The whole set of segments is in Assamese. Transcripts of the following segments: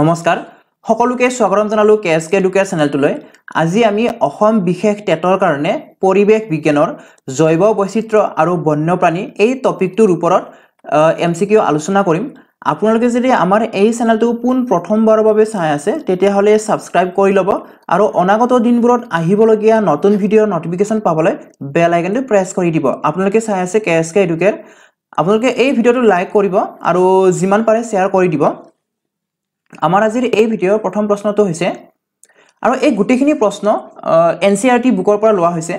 নমস্কাৰ সকলোকে স্বাগতম জনালোঁ কে এছ কে এডুকেৰ চেনেলটোলৈ আজি আমি অসম বিশেষ টেটৰ কাৰণে পৰিৱেশ বিজ্ঞানৰ জৈৱ বৈচিত্ৰ আৰু বন্যপ্ৰাণী এই টপিকটোৰ ওপৰত এম চি কিউ আলোচনা কৰিম আপোনালোকে যদি আমাৰ এই চেনেলটো পোন প্ৰথমবাৰৰ বাবে চাই আছে তেতিয়াহ'লে ছাবস্ক্ৰাইব কৰি ল'ব আৰু অনাগত দিনবোৰত আহিবলগীয়া নতুন ভিডিঅ'ৰ ন'টিফিকেশ্যন পাবলৈ বেল আইকনটো প্ৰেছ কৰি দিব আপোনালোকে চাই আছে কে এছ কে এডুকেৰ আপোনালোকে এই ভিডিঅ'টো লাইক কৰিব আৰু যিমান পাৰে শ্বেয়াৰ কৰি দিব আমাৰ আজিৰ এই ভিডিঅ'ৰ প্ৰথম প্ৰশ্নটো হৈছে আৰু এই গোটেইখিনি প্ৰশ্ন এন চি আৰ টি বুকৰ পৰা লোৱা হৈছে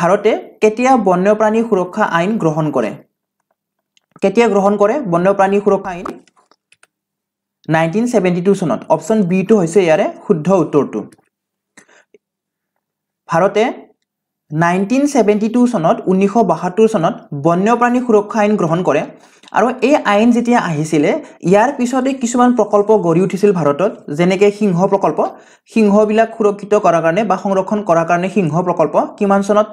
ভাৰতে কেতিয়া বন্যপ্ৰাণী সুৰক্ষা আইন গ্ৰহণ কৰে কেতিয়া গ্ৰহণ কৰে বন্যপ্ৰাণী সুৰক্ষা আইন নাইনটিন ছেভেণ্টি টু চনত অপশ্যন বিটো হৈছে ইয়াৰে শুদ্ধ উত্তৰটো ভাৰতে নাইনটিন ছেভেণ্টি টু চনত ঊনৈছশ বাসত্তৰ চনত বন্যপ্ৰাণী সুৰক্ষা আইন গ্ৰহণ কৰে আৰু এই আইন যেতিয়া আহিছিলে ইয়াৰ পিছতে কিছুমান প্ৰকল্প গঢ়ি উঠিছিল ভাৰতত যেনেকৈ সিংহ প্ৰকল্প সিংহবিলাক সুৰক্ষিত কৰাৰ কাৰণে বা সংৰক্ষণ কৰাৰ কাৰণে সিংহ প্ৰকল্প কিমান চনত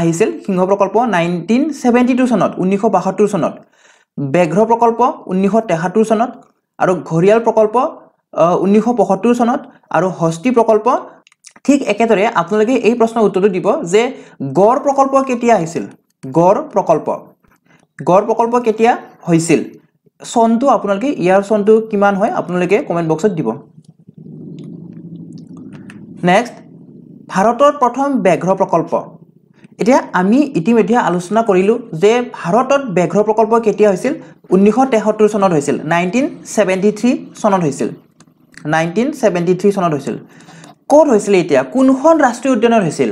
আহিছিল সিংহ প্ৰকল্প নাইনটিন ছেভেণ্টি টু চনত ঊনৈছশ বাসত্তৰ চনত বেঘ্ৰ প্ৰকল্প ঊনৈছশ তেসত্তৰ চনত আৰু ঘৰিয়াল প্ৰকল্প ঊনৈছশ পঁসত্তৰ চনত আৰু হস্তী প্ৰকল্প ঠিক একেদৰে আপোনালোকে এই প্ৰশ্নৰ উত্তৰটো দিব যে গড় প্ৰকল্প কেতিয়া আহিছিল গড় প্ৰকল্প গড় প্ৰকল্প কেতিয়া হৈছিল চনটো আপোনালোকে ইয়াৰ চনটো কিমান হয় আপোনালোকে কমেণ্ট বক্সত দিব নেক্সট ভাৰতৰ প্ৰথম ব্যাঘ্ৰ প্ৰকল্প এতিয়া আমি ইতিমধ্যে আলোচনা কৰিলোঁ যে ভাৰতত ব্যাঘ্ৰ প্ৰকল্প কেতিয়া হৈছিল ঊনৈছশ তেসত্তৰ চনত হৈছিল নাইনটিন চেভেণ্টি থ্ৰী চনত হৈছিল নাইনটিন চেভেণ্টি থ্ৰী চনত হৈছিল ক'ত হৈছিলে এতিয়া কোনখন ৰাষ্ট্ৰীয় উদ্যানত হৈছিল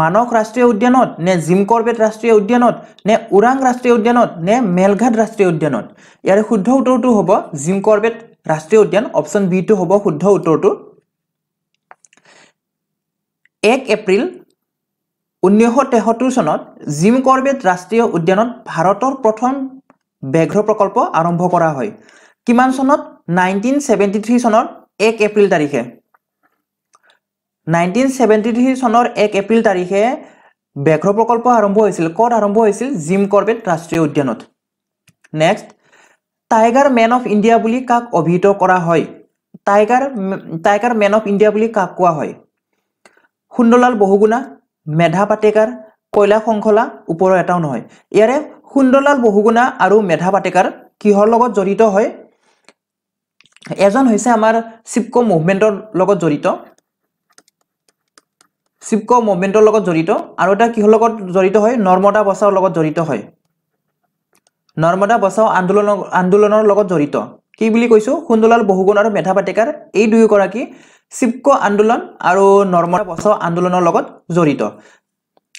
মানস ৰাষ্ট্ৰীয় উদ্যানত নে জিম কৰ্বেট ৰাষ্ট্ৰীয় উদ্যানত নে ওৰাং ৰাষ্ট্ৰীয় উদ্যানত নে মেলঘাট ৰাষ্ট্ৰীয় উদ্যানত ইয়াৰে শুদ্ধ উত্তৰটো হ'ব জিম কৰ্বেট ৰাষ্ট্ৰীয় উদ্যান অপশ্যন বিটো হ'ব শুদ্ধ উত্তৰটো এক এপ্ৰিল ঊনৈছশ তেসত্তৰ চনত জিম কৰ্বেট ৰাষ্ট্ৰীয় উদ্যানত ভাৰতৰ প্ৰথম ব্যাঘ্ৰ প্ৰকল্প আৰম্ভ কৰা হয় কিমান চনত নাইনটিন ছেভেণ্টি থ্ৰী চনৰ এক এপ্ৰিল তাৰিখে নাইনটিন ছেভেণ্টি থ্ৰী চনৰ এক এপ্ৰিল তাৰিখে ব্যাঘ্ৰ প্ৰকল্প আৰম্ভ হৈছিল ক'ত আৰম্ভ হৈছিল জিম কৰ্বেট ৰাষ্ট্ৰীয় উদ্যানত next tiger man of India বুলি কাক অভিহিত কৰা হয় tiger tiger man of India বুলি কাক কোৱা হয় সুন্দৰলাল বহুগুণা মেধা পাটেকাৰ কয়লা শংখলা ওপৰৰ এটাও নহয় ইয়াৰে সুন্দৰলাল বহুগুণা আৰু মেধা পাটেকাৰ কিহৰ লগত জড়িত হয় এজন হৈছে আমাৰ চিপকো মুভমেণ্টৰ লগত জড়িত চিপক মুভমেণ্টৰ লগত জড়িত আৰু এটা কিহৰ লগত জড়িত হয় নৰ্মদা বচাওৰ লগত জড়িত হয় নৰ্মদা বচাও আন্দোলন আন্দোলনৰ লগত জড়িত কি বুলি কৈছোঁ সুন্দৰলাল বহুগুণ আৰু মেধা পাটেকাৰ এই দুয়োগৰাকী চিপক আন্দোলন আৰু নৰ্মদা বচাও আন্দোলনৰ লগত জড়িত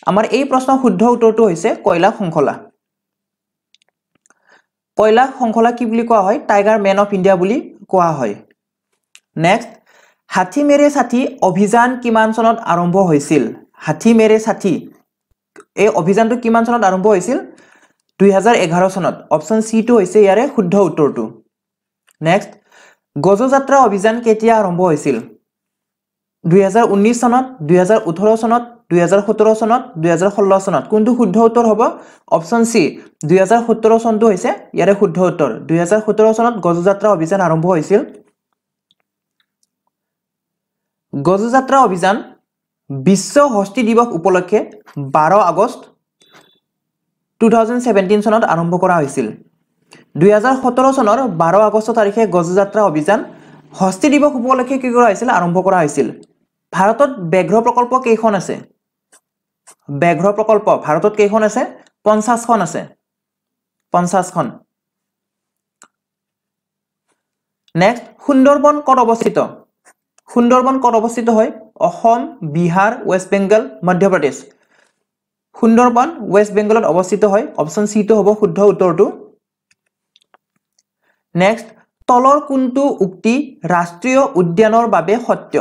আমাৰ এই প্ৰশ্নৰ শুদ্ধ উত্তৰটো হৈছে কয়লা শংখলা কয়লা শংখলা কি বুলি কোৱা হয় টাইগাৰ মেন অফ ইণ্ডিয়া বুলি কোৱা হয় নেক্সট ষাঠি মেৰে ষাঠি অভিযান কিমান চনত আৰম্ভ হৈছিল ষাঠি মেৰে ষাঠি এই অভিযানটো কিমান চনত আৰম্ভ হৈছিল দুই চনত অপশ্যন চিটো হৈছে ইয়াৰে শুদ্ধ উত্তৰটো নেক্সট যাত্ৰা অভিযান কেতিয়া আৰম্ভ হৈছিল দুই চনত দুই চনত দুই চনত দুই চনত কোনটো শুদ্ধ উত্তৰ হ'ব অপশ্যন চি দুই চনটো হৈছে ইয়াৰে শুদ্ধ উত্তৰ দুই চনত যাত্ৰা অভিযান আৰম্ভ হৈছিল গজযাত্ৰা অভিযান বিশ্ব হস্তি দিৱস উপলক্ষে বাৰ আগষ্ট টু থাউজেণ্ড ছেভেণ্টিন চনত আৰম্ভ কৰা হৈছিল দুহেজাৰ সোতৰ চনৰ বাৰ আগষ্ট তাৰিখে গজযাত্ৰা অভিযান হস্তি দিৱস উপলক্ষে কি কৰা হৈছিল আৰম্ভ কৰা হৈছিল ভাৰতত ব্যাঘ্ৰ প্ৰকল্প কেইখন আছে ব্যাঘ্ৰ প্ৰকল্প ভাৰতত কেইখন আছে পঞ্চাছখন আছে পঞ্চাছখন নেক্সট সুন্দৰবন ক'ত অৱস্থিত সুন্দৰবন ক'ত অৱস্থিত হয় অসম বিহাৰ ৱেষ্ট বেংগল মধ্যপ্ৰদেশ সুন্দৰবন ৱেষ্ট বেংগলত অৱস্থিত হয় অপশ্যন চিটো হ'ব শুদ্ধ উত্তৰটো নেক্সট তলৰ কোনটো উক্তি ৰাষ্ট্ৰীয় উদ্যানৰ বাবে সত্য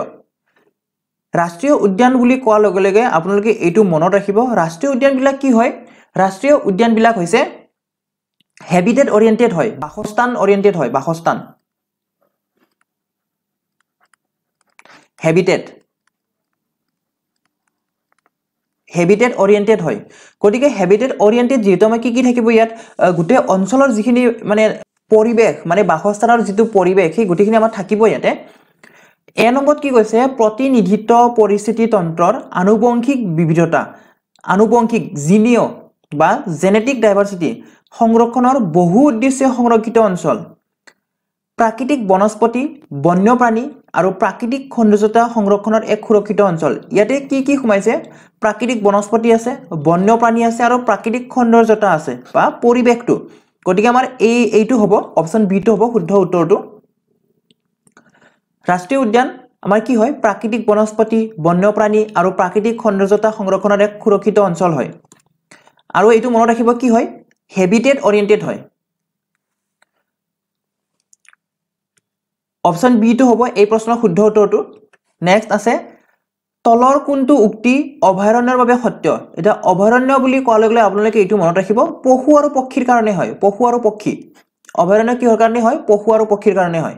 ৰাষ্ট্ৰীয় উদ্যান বুলি কোৱাৰ লগে লগে আপোনালোকে এইটো মনত ৰাখিব ৰাষ্ট্ৰীয় উদ্যানবিলাক কি হয় ৰাষ্ট্ৰীয় উদ্যানবিলাক হৈছে হেবিটেট অৰিয়েণ্টেড হয় বাসস্থান অৰিয়েণ্টেড হয় বাসস্থান হেবিটেট হেবিটেট অৰিয়েণ্টেড হয় গতিকে হেবিটেট অৰিয়েণ্টেড যিহেতু আমাৰ কি কি থাকিব ইয়াত গোটেই অঞ্চলৰ যিখিনি মানে পৰিৱেশ মানে বাসস্থানৰ যিটো পৰিৱেশ সেই গোটেইখিনি আমাৰ থাকিব ইয়াতে এ নম্বৰত কি কৈছে প্ৰতিনিধিত্ব পৰিস্থিতিতন্ত্ৰৰ আনুবংশিক বিবিধতা আনুবংশিক জিনিঅ' বা জেনেটিক ডাইভাৰ্চিটি সংৰক্ষণৰ বহু উদ্দেশ্যে সংৰক্ষিত অঞ্চল প্ৰাকৃতিক বনস্পতি বন্যপ্ৰাণী আৰু প্ৰাকৃতিক সৌন্দৰ্যতা সংৰক্ষণৰ এক সুৰক্ষিত অঞ্চল ইয়াতে কি কি সোমাইছে প্ৰাকৃতিক বনস্পতি আছে বন্যপ্ৰাণী আছে আৰু প্ৰাকৃতিক সৌন্দৰ্যতা আছে বা পৰিৱেশটো গতিকে আমাৰ এই এইটো হ'ব অপশ্যন বিটো হ'ব শুদ্ধ উত্তৰটো ৰাষ্ট্ৰীয় উদ্যান আমাৰ কি হয় প্ৰাকৃতিক বনস্পতি বন্যপ্ৰাণী আৰু প্ৰাকৃতিক সৌন্দৰ্যতা সংৰক্ষণৰ এক সুৰক্ষিত অঞ্চল হয় আৰু এইটো মনত ৰাখিব কি হয় হেবিটেড অৰিয়েণ্টেড হয় অপশ্যন বিটো হ'ব এই প্ৰশ্নৰ শুদ্ধ উত্তৰটো নেক্সট আছে তলৰ কোনটো উক্তি অভয়াৰণ্যৰ বাবে সত্য এতিয়া অভয়াৰণ্য বুলি কোৱা লগে লগে আপোনালোকে এইটো মনত ৰাখিব পশু আৰু পক্ষীৰ কাৰণে হয় পশু আৰু পক্ষী অভয়াৰণ্য কিহৰ কাৰণে হয় পশু আৰু পক্ষীৰ কাৰণে হয়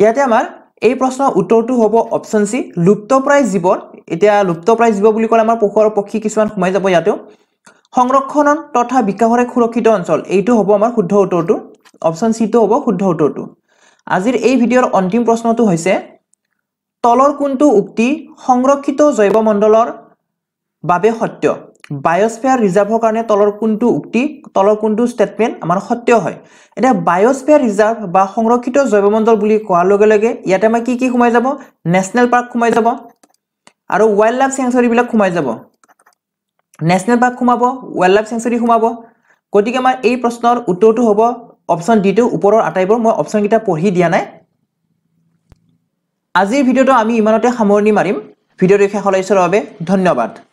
ইয়াতে আমাৰ এই প্ৰশ্নৰ উত্তৰটো হ'ব অপশ্যন চি লুপ্তপ্ৰায় জীৱন এতিয়া লুপ্তপ্ৰায় জীৱ বুলি ক'লে আমাৰ পশু আৰু পক্ষী কিছুমান সোমাই যাব ইয়াতেও সংৰক্ষণ তথা বিকাশৰ এক সুৰক্ষিত অঞ্চল এইটো হ'ব আমাৰ শুদ্ধ উত্তৰটো অপশ্যন চিটো হ'ব শুদ্ধ উত্তৰটো আজিৰ এই ভিডিঅ'ৰ অন্তিম প্ৰশ্নটো হৈছে তলৰ কোনটো উক্তি সংৰক্ষিত জৈৱ মণ্ডলৰ বাবে সত্য বায়স্ফেয়াৰ ৰিজাৰ্ভৰ কাৰণে তলৰ কোনটো উক্তি তলৰ কোনটো ষ্টেটমেণ্ট আমাৰ সত্য হয় এতিয়া বায়স্ফেয়াৰ ৰিজাৰ্ভ বা সংৰক্ষিত জৈৱ মণ্ডল বুলি কোৱাৰ লগে লগে ইয়াতে আমাৰ কি কি সোমাই যাব নেশ্যনেল পাৰ্ক সোমাই যাব আৰু ৱাইল্ড লাইফ সেঞ্চুৰিবিল সোমাই যাব ন্যাশনাল পাৰ্ক সোমাব ৱাইল্ড লাইফ সেঞ্চুৰি সোমাব গতিকে আমাৰ এই প্ৰশ্নৰ উত্তৰটো হব অপশ্যন ডিটো ওপৰৰ আটাইবোৰ মই অপশ্যনকেইটা পঢ়ি দিয়া নাই আজিৰ ভিডিঅ'টো আমি ইমানতে সামৰণি মাৰিম ভিডিঅ'টো শেষলৈ চোৱাৰ বাবে ধন্যবাদ